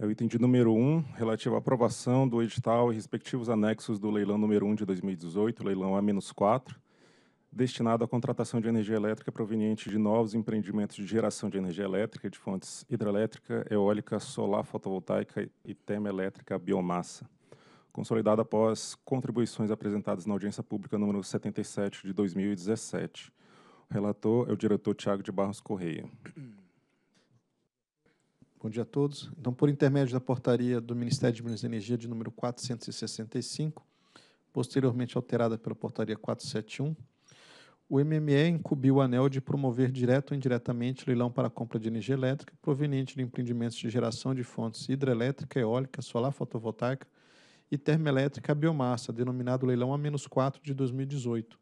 É o item de número 1, relativo à aprovação do edital e respectivos anexos do leilão número 1 de 2018, leilão A-4, destinado à contratação de energia elétrica proveniente de novos empreendimentos de geração de energia elétrica de fontes hidrelétrica, eólica, solar fotovoltaica e termoelétrica biomassa, consolidada após contribuições apresentadas na audiência pública número 77 de 2017. O relator é o diretor Tiago de Barros Correia. Bom dia a todos. Então, por intermédio da portaria do Ministério de Minas e Energia de número 465, posteriormente alterada pela portaria 471, o MME incumbiu o ANEL de promover direto ou indiretamente leilão para compra de energia elétrica proveniente de empreendimentos de geração de fontes hidrelétrica, eólica, solar fotovoltaica e termoelétrica biomassa, denominado leilão A-4 de 2018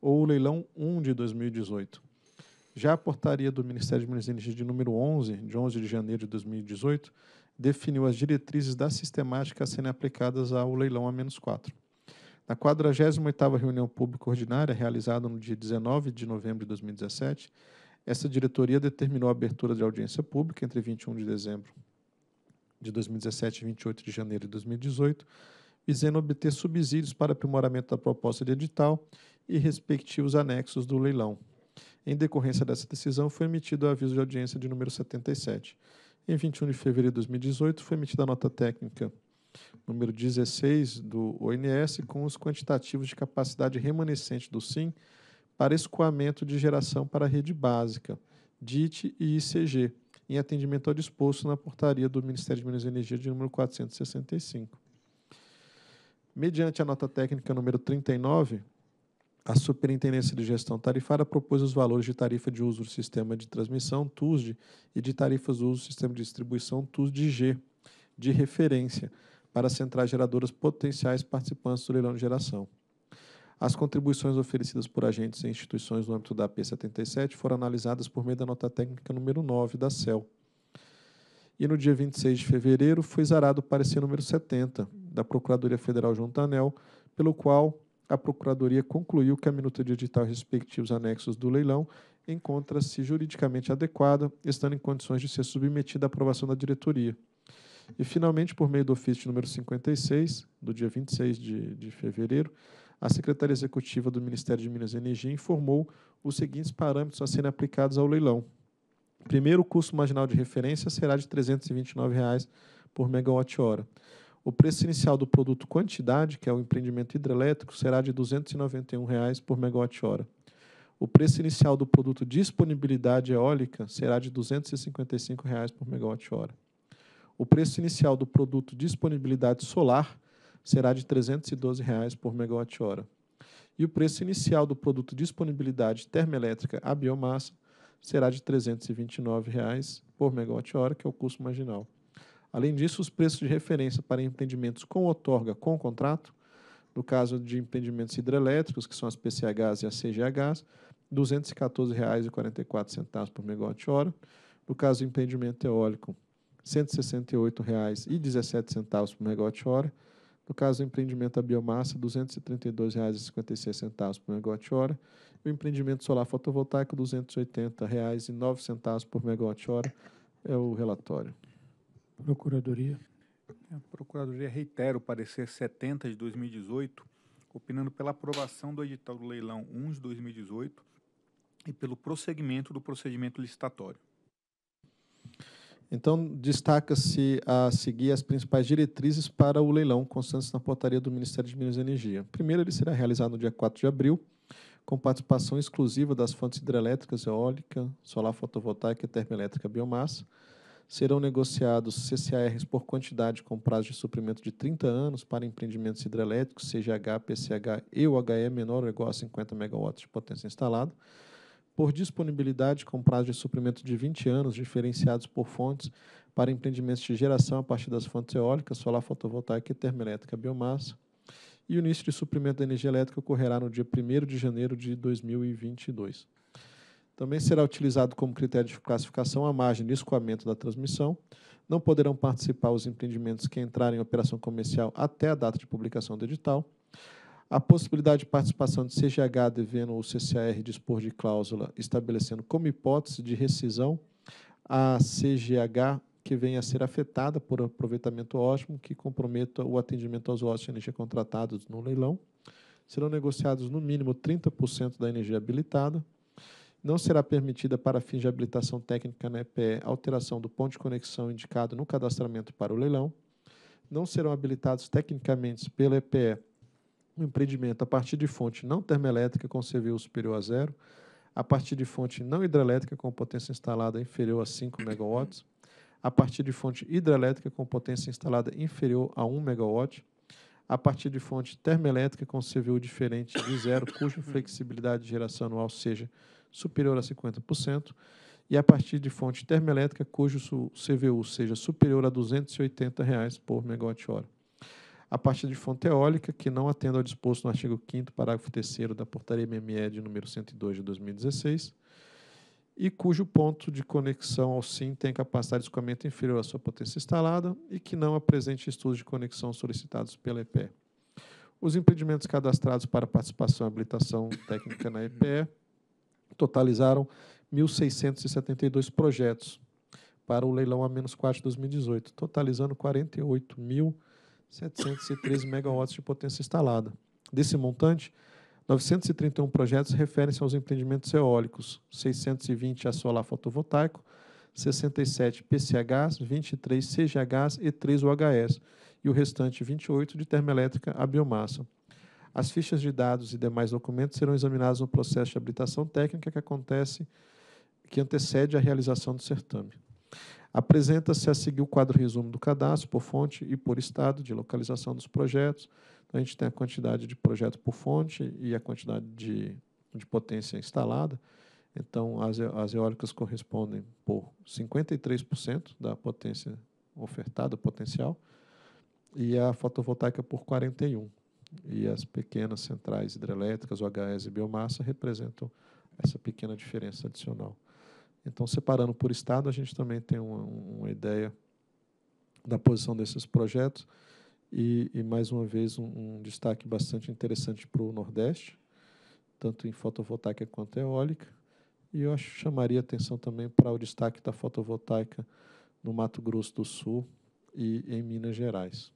ou leilão 1 de 2018 já a portaria do Ministério de Minas e Energia de número 11, de 11 de janeiro de 2018, definiu as diretrizes da sistemática a serem aplicadas ao leilão A-4. Na 48ª reunião pública ordinária, realizada no dia 19 de novembro de 2017, essa diretoria determinou a abertura de audiência pública entre 21 de dezembro de 2017 e 28 de janeiro de 2018, visando obter subsídios para aprimoramento da proposta de edital e respectivos anexos do leilão, em decorrência dessa decisão, foi emitido o aviso de audiência de número 77. Em 21 de fevereiro de 2018, foi emitida a nota técnica número 16 do ONS com os quantitativos de capacidade remanescente do SIM para escoamento de geração para a rede básica, DIT e ICG, em atendimento ao disposto na portaria do Ministério de Minas e Energia de número 465. Mediante a nota técnica número 39, a Superintendência de Gestão Tarifária propôs os valores de tarifa de uso do sistema de transmissão, TUSD, e de tarifas de uso do sistema de distribuição, TUSD-G, de referência, para as centrais geradoras potenciais participantes do leilão de geração. As contribuições oferecidas por agentes e instituições no âmbito da AP77 foram analisadas por meio da nota técnica número 9 da CEL. E no dia 26 de fevereiro foi zarado o parecer número 70 da Procuradoria Federal Juntanel, pelo qual a Procuradoria concluiu que a minuta digital respectivos anexos do leilão encontra-se juridicamente adequada, estando em condições de ser submetida à aprovação da diretoria. E, finalmente, por meio do ofício número 56, do dia 26 de, de fevereiro, a Secretaria Executiva do Ministério de Minas e Energia informou os seguintes parâmetros a serem aplicados ao leilão. Primeiro, o custo marginal de referência será de R$ 329,00 por megawatt-hora. O preço inicial do produto quantidade, que é o empreendimento hidrelétrico, será de R$ 291,00 por megawatt-hora. O preço inicial do produto disponibilidade eólica será de R$ 255,00 por megawatt-hora. O preço inicial do produto disponibilidade solar será de R$ 312,00 por megawatt-hora. E o preço inicial do produto disponibilidade termoelétrica a biomassa será de R$ 329,00 por megawatt-hora, que é o custo marginal. Além disso, os preços de referência para empreendimentos com outorga com contrato, no caso de empreendimentos hidrelétricos, que são as PCHs e as CGHs, R$ 214,44 por megawatt-hora. No caso de empreendimento eólico, R$ 168,17 por megawatt-hora. No caso do empreendimento da biomassa, R$ 232,56 por megawatt-hora. O empreendimento solar fotovoltaico, R$ 280,09 por megawatt-hora. É o relatório. Procuradoria. A Procuradoria reitera o parecer 70 de 2018, opinando pela aprovação do edital do leilão 1 de 2018 e pelo prosseguimento do procedimento licitatório. Então, destaca-se a seguir as principais diretrizes para o leilão constantes na portaria do Ministério de Minas e Energia. Primeiro, ele será realizado no dia 4 de abril, com participação exclusiva das fontes hidrelétricas, eólica, solar fotovoltaica e termoelétrica biomassa serão negociados CCARs por quantidade com prazo de suprimento de 30 anos para empreendimentos hidrelétricos, CGH, PCH e UHE menor ou igual a 50 MW de potência instalada, por disponibilidade com prazo de suprimento de 20 anos, diferenciados por fontes para empreendimentos de geração a partir das fontes eólicas, solar fotovoltaica e termoelétrica biomassa. E o início de suprimento da energia elétrica ocorrerá no dia 1 de janeiro de 2022. Também será utilizado como critério de classificação a margem de escoamento da transmissão. Não poderão participar os empreendimentos que entrarem em operação comercial até a data de publicação do edital. A possibilidade de participação de CGH devendo ou CCAR dispor de cláusula estabelecendo como hipótese de rescisão a CGH que venha a ser afetada por aproveitamento ótimo que comprometa o atendimento aos ótimos de energia contratados no leilão. Serão negociados no mínimo 30% da energia habilitada não será permitida para fins de habilitação técnica na EPE alteração do ponto de conexão indicado no cadastramento para o leilão. Não serão habilitados tecnicamente pela EPE um empreendimento a partir de fonte não termoelétrica com CVU superior a zero, a partir de fonte não hidrelétrica com potência instalada inferior a 5 MW, a partir de fonte hidrelétrica com potência instalada inferior a 1 MW, a partir de fonte termoelétrica com CVU diferente de zero, cuja flexibilidade de geração anual seja superior a 50%, e a partir de fonte termoelétrica cujo CVU seja superior a R$ 280 reais por megawatt-hora. A partir de fonte eólica, que não atenda ao disposto no artigo 5º, parágrafo 3 da Portaria MME de número 102 de 2016, e cujo ponto de conexão ao SIM tem capacidade de escoamento inferior à sua potência instalada e que não apresente estudos de conexão solicitados pela EPE. Os impedimentos cadastrados para participação e habilitação técnica na EPE totalizaram 1.672 projetos para o leilão a menos 4 de 2018, totalizando 48.713 megawatts de potência instalada. Desse montante, 931 projetos referem-se aos empreendimentos eólicos, 620 a solar fotovoltaico, 67 PCHs, 23 CGHs e 3 UHS, e o restante 28 de termoelétrica a biomassa. As fichas de dados e demais documentos serão examinados no processo de habilitação técnica que acontece que antecede a realização do certame. Apresenta-se a seguir o quadro resumo do cadastro por fonte e por estado de localização dos projetos. Então, a gente tem a quantidade de projeto por fonte e a quantidade de, de potência instalada. Então, as, as eólicas correspondem por 53% da potência ofertada, potencial, e a fotovoltaica por 41%. E as pequenas centrais hidrelétricas, OHS e biomassa, representam essa pequena diferença adicional. Então, separando por estado, a gente também tem uma, uma ideia da posição desses projetos. E, e mais uma vez, um, um destaque bastante interessante para o Nordeste, tanto em fotovoltaica quanto eólica. E eu acho, chamaria atenção também para o destaque da fotovoltaica no Mato Grosso do Sul e em Minas Gerais.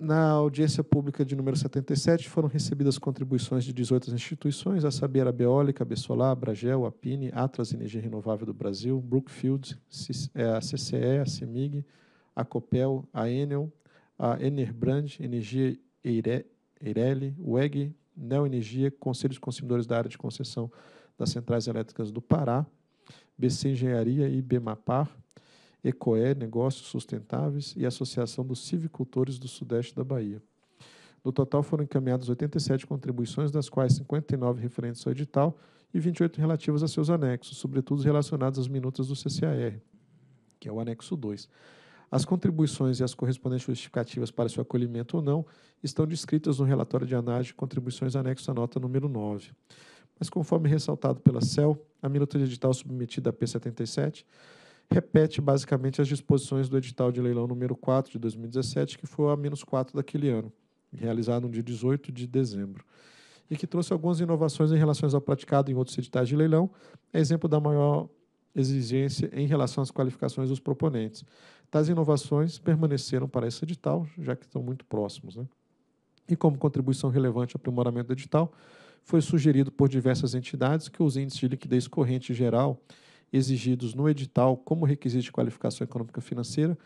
na audiência pública de número 77 foram recebidas contribuições de 18 instituições, a saber a Beólica, a Bessolar, a Bragel, a Atlas Energia Renovável do Brasil, Brookfield, é, a CCE, a CEMIG, a Copel, a Enel, a Enerbrand, Energia Eireli, WEG, Neoenergia, Conselho de Consumidores da Área de Concessão das Centrais Elétricas do Pará, BC Engenharia e Bemapar. ECOE, Negócios Sustentáveis e Associação dos Civicultores do Sudeste da Bahia. No total foram encaminhadas 87 contribuições, das quais 59 referentes ao edital e 28 relativas a seus anexos, sobretudo relacionados às minutas do CCAR, que é o anexo 2. As contribuições e as correspondentes justificativas para seu acolhimento ou não estão descritas no relatório de análise de contribuições anexo à nota número 9. Mas conforme ressaltado pela CEL, a minuta de edital submetida à P77 repete basicamente as disposições do edital de leilão número 4 de 2017, que foi a menos 4 daquele ano, realizado no dia 18 de dezembro, e que trouxe algumas inovações em relação ao praticado em outros editais de leilão, é exemplo da maior exigência em relação às qualificações dos proponentes. Tais inovações permaneceram para esse edital, já que estão muito próximos. Né? E como contribuição relevante ao aprimoramento do edital, foi sugerido por diversas entidades que os índices de liquidez corrente geral exigidos no edital como requisito de qualificação econômica financeira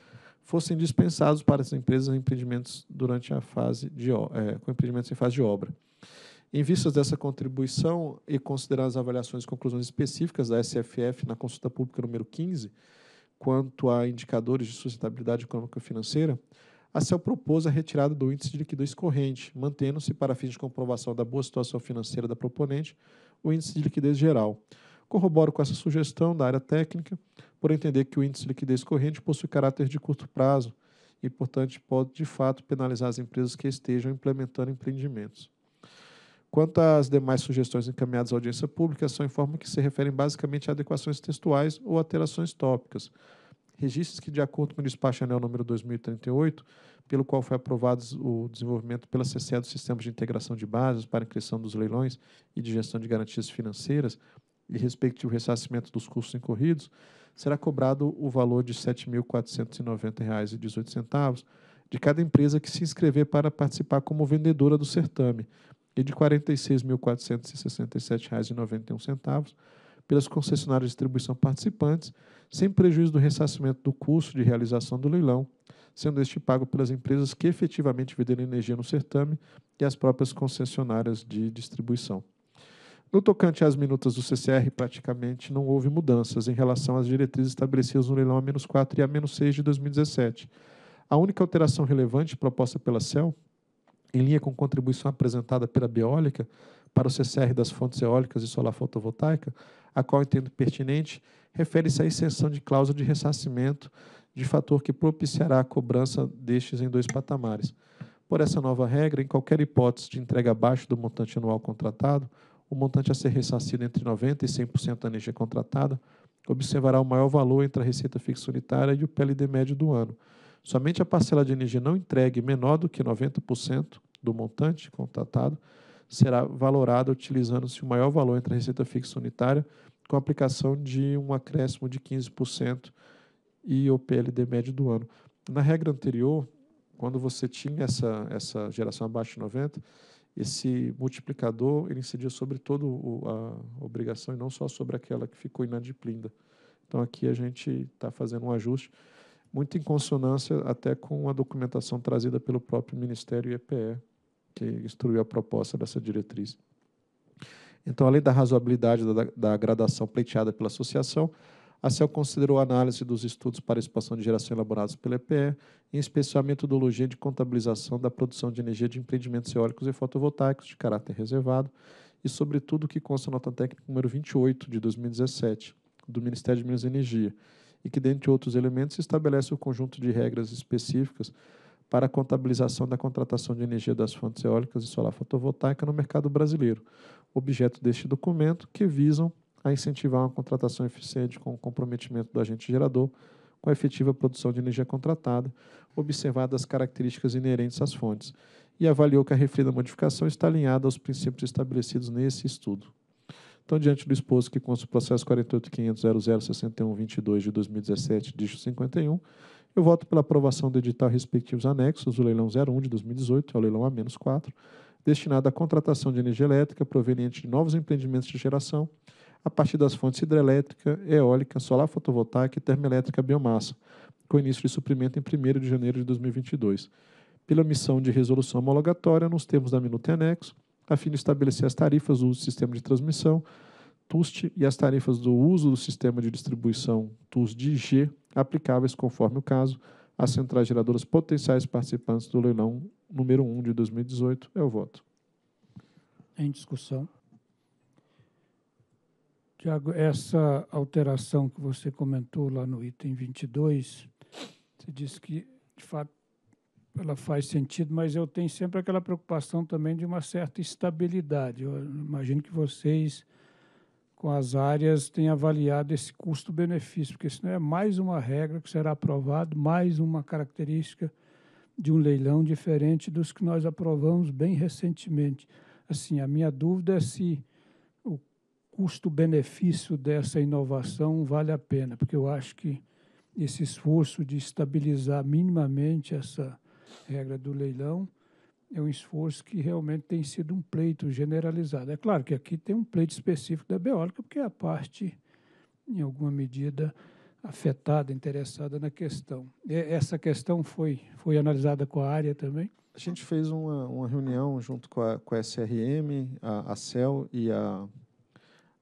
fossem dispensados para as empresas e empreendimentos durante a fase de é, com empreendimentos em fase de obra. Em vista dessa contribuição e considerando as avaliações e conclusões específicas da SFF na consulta pública número 15, quanto a indicadores de sustentabilidade econômica financeira, a CEL propôs a retirada do índice de liquidez corrente, mantendo-se, para fins de comprovação da boa situação financeira da proponente, o índice de liquidez geral, Corroboro com essa sugestão da área técnica por entender que o índice de liquidez corrente possui caráter de curto prazo e, portanto, pode de fato penalizar as empresas que estejam implementando empreendimentos. Quanto às demais sugestões encaminhadas à audiência pública, são em forma que se referem basicamente a adequações textuais ou alterações tópicas. Registros que, de acordo com o despacho anel número 2038, pelo qual foi aprovado o desenvolvimento pela CCE dos sistemas de integração de bases para a inscrição dos leilões e de gestão de garantias financeiras, e respectivo ressarcimento dos custos incorridos, será cobrado o valor de R$ 7.490,18 de cada empresa que se inscrever para participar como vendedora do certame e de R$ 46.467,91 pelas concessionárias de distribuição participantes, sem prejuízo do ressarcimento do custo de realização do leilão, sendo este pago pelas empresas que efetivamente venderem energia no certame e as próprias concessionárias de distribuição. No tocante às minutas do CCR, praticamente não houve mudanças em relação às diretrizes estabelecidas no leilão A-4 e A-6 de 2017. A única alteração relevante proposta pela CEL, em linha com contribuição apresentada pela Beólica para o CCR das fontes eólicas e solar fotovoltaica, a qual entendo pertinente, refere-se à extensão de cláusula de ressarcimento de fator que propiciará a cobrança destes em dois patamares. Por essa nova regra, em qualquer hipótese de entrega abaixo do montante anual contratado, o montante a ser ressarcido entre 90% e 100% da energia contratada observará o maior valor entre a receita fixa unitária e o PLD médio do ano. Somente a parcela de energia não entregue menor do que 90% do montante contratado será valorada utilizando-se o maior valor entre a receita fixa unitária com aplicação de um acréscimo de 15% e o PLD médio do ano. Na regra anterior, quando você tinha essa, essa geração abaixo de 90%, esse multiplicador ele incidia sobre toda a obrigação e não só sobre aquela que ficou inadimplida. Então, aqui a gente está fazendo um ajuste muito em consonância até com a documentação trazida pelo próprio Ministério EPE, que instruiu a proposta dessa diretriz. Então, além da razoabilidade da, da gradação pleiteada pela associação, a CEL considerou a análise dos estudos para expansão de geração elaborados pela EPE, em especial a metodologia de contabilização da produção de energia de empreendimentos eólicos e fotovoltaicos de caráter reservado e, sobretudo, o que consta na nota técnica número 28 de 2017 do Ministério de Minas e Energia, e que, dentre outros elementos, estabelece o um conjunto de regras específicas para a contabilização da contratação de energia das fontes eólicas e solar fotovoltaica no mercado brasileiro, objeto deste documento que visam a incentivar uma contratação eficiente com o comprometimento do agente gerador com a efetiva produção de energia contratada, observadas as características inerentes às fontes, e avaliou que a referida modificação está alinhada aos princípios estabelecidos nesse estudo. Então, diante do exposto que consta o processo 48.500.0061.22 de 2017, dígito 51, eu voto pela aprovação do edital respectivos anexos do leilão 01 de 2018 ao leilão A-4, destinado à contratação de energia elétrica proveniente de novos empreendimentos de geração, a partir das fontes hidrelétrica, eólica, solar fotovoltaica e termoelétrica biomassa, com início de suprimento em 1 de janeiro de 2022, pela missão de resolução homologatória nos termos da minuta anexo, a fim de estabelecer as tarifas do sistema de transmissão TUST e as tarifas do uso do sistema de distribuição TUSD-G aplicáveis conforme o caso às centrais geradoras potenciais participantes do leilão número 1 de 2018. É o voto. Em discussão. Tiago, essa alteração que você comentou lá no item 22, você disse que, de fato, ela faz sentido, mas eu tenho sempre aquela preocupação também de uma certa estabilidade. Eu imagino que vocês, com as áreas, tenham avaliado esse custo-benefício, porque senão é mais uma regra que será aprovada, mais uma característica de um leilão diferente dos que nós aprovamos bem recentemente. Assim, a minha dúvida é se custo-benefício dessa inovação vale a pena, porque eu acho que esse esforço de estabilizar minimamente essa regra do leilão é um esforço que realmente tem sido um pleito generalizado. É claro que aqui tem um pleito específico da Beólica, porque é a parte, em alguma medida, afetada, interessada na questão. E essa questão foi, foi analisada com a área também? A gente fez uma, uma reunião junto com a, com a SRM, a, a CEL e a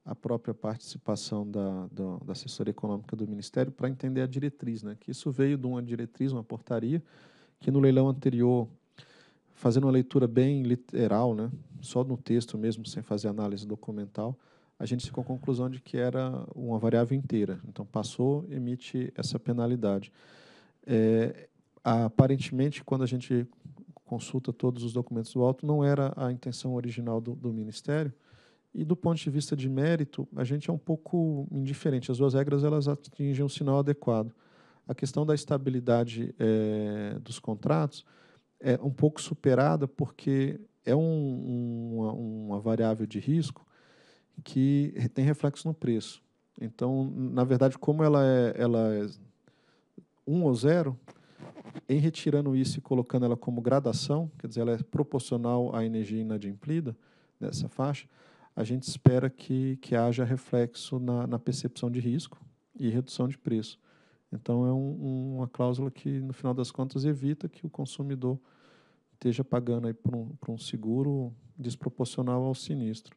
a própria participação da, da, da assessoria econômica do Ministério para entender a diretriz, né? que isso veio de uma diretriz, uma portaria, que no leilão anterior, fazendo uma leitura bem literal, né? só no texto mesmo, sem fazer análise documental, a gente ficou à conclusão de que era uma variável inteira. Então, passou, emite essa penalidade. É, aparentemente, quando a gente consulta todos os documentos do alto, não era a intenção original do, do Ministério, e do ponto de vista de mérito, a gente é um pouco indiferente. As duas regras elas atingem um sinal adequado. A questão da estabilidade é, dos contratos é um pouco superada porque é um, uma, uma variável de risco que tem reflexo no preço. Então, na verdade, como ela é, ela é um ou zero, em retirando isso e colocando ela como gradação, quer dizer, ela é proporcional à energia inadimplida nessa faixa, a gente espera que, que haja reflexo na, na percepção de risco e redução de preço. Então, é um, uma cláusula que, no final das contas, evita que o consumidor esteja pagando aí por, um, por um seguro desproporcional ao sinistro.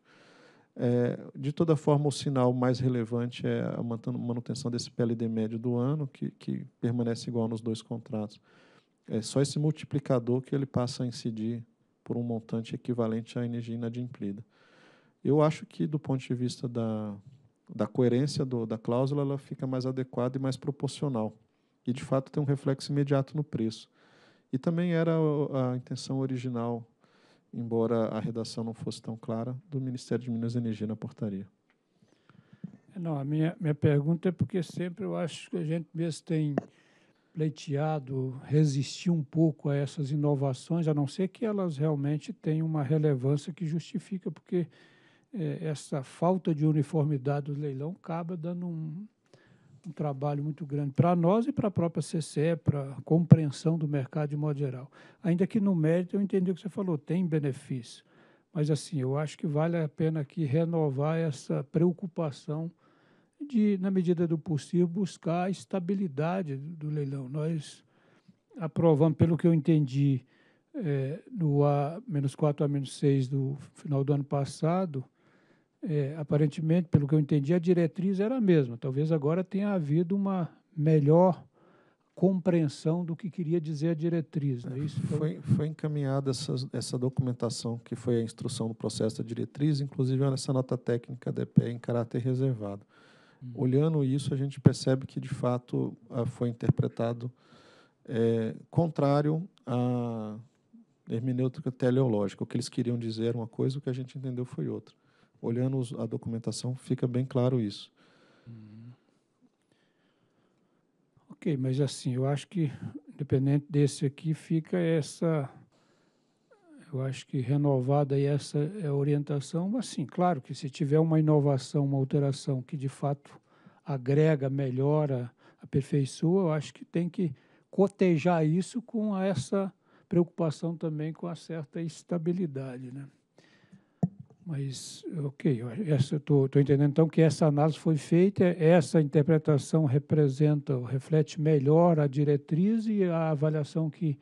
É, de toda forma, o sinal mais relevante é a manutenção desse PLD médio do ano, que, que permanece igual nos dois contratos. É só esse multiplicador que ele passa a incidir por um montante equivalente à energia inadimplida. Eu acho que, do ponto de vista da, da coerência do, da cláusula, ela fica mais adequada e mais proporcional. E, de fato, tem um reflexo imediato no preço. E também era a intenção original, embora a redação não fosse tão clara, do Ministério de Minas e Energia na portaria. Não, a minha, minha pergunta é porque sempre eu acho que a gente mesmo tem pleiteado resistir um pouco a essas inovações, a não ser que elas realmente tenham uma relevância que justifica, porque é, essa falta de uniformidade do leilão acaba dando um, um trabalho muito grande para nós e para a própria CCE, para a compreensão do mercado de modo geral. Ainda que no mérito, eu entendi o que você falou, tem benefício. Mas, assim, eu acho que vale a pena aqui renovar essa preocupação de, na medida do possível, buscar a estabilidade do leilão. Nós aprovamos, pelo que eu entendi, é, no A-4, A-6 do final do ano passado, é, aparentemente, pelo que eu entendi, a diretriz era a mesma. Talvez agora tenha havido uma melhor compreensão do que queria dizer a diretriz. Né? Isso foi... Então, foi, foi encaminhada essa, essa documentação que foi a instrução do processo da diretriz, inclusive essa nota técnica DPE em caráter reservado. Hum. Olhando isso, a gente percebe que, de fato, foi interpretado é, contrário à hermenêutica teleológica. O que eles queriam dizer era uma coisa, o que a gente entendeu foi outra olhando a documentação, fica bem claro isso. Hum. Ok, mas assim, eu acho que, independente desse aqui, fica essa. Eu acho que renovada essa é a orientação. Assim, claro que se tiver uma inovação, uma alteração que de fato agrega, melhora, aperfeiçoa, eu acho que tem que cotejar isso com essa preocupação também com a certa estabilidade, né? Mas, ok, estou entendendo então que essa análise foi feita, essa interpretação representa, reflete melhor a diretriz e a avaliação que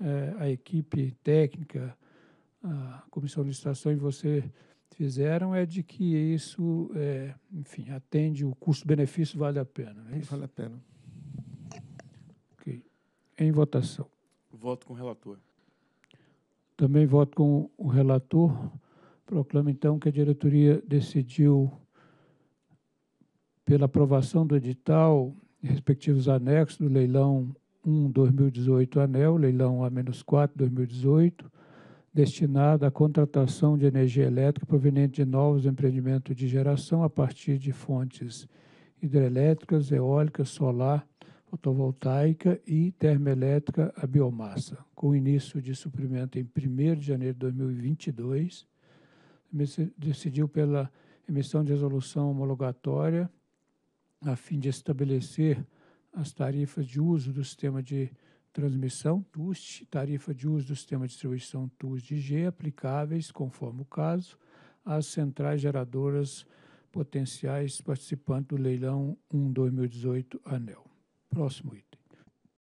eh, a equipe técnica, a comissão de licitação e você fizeram é de que isso, é, enfim, atende o custo-benefício, vale a pena. É vale a pena. Ok. Em votação. Voto com o relator. Também voto com o relator. Proclamo, então, que a diretoria decidiu, pela aprovação do edital e respectivos anexos do leilão 1 2018 ANEL, leilão A-4 2018, destinado à contratação de energia elétrica proveniente de novos empreendimentos de geração a partir de fontes hidrelétricas, eólicas, solar, fotovoltaica e termoelétrica a biomassa, com início de suprimento em 1 de janeiro de 2022 decidiu pela emissão de resolução homologatória a fim de estabelecer as tarifas de uso do sistema de transmissão TUST, tarifa de uso do sistema de distribuição TUSD-G, aplicáveis, conforme o caso, às centrais geradoras potenciais participantes do leilão 1-2018 ANEL. Próximo item.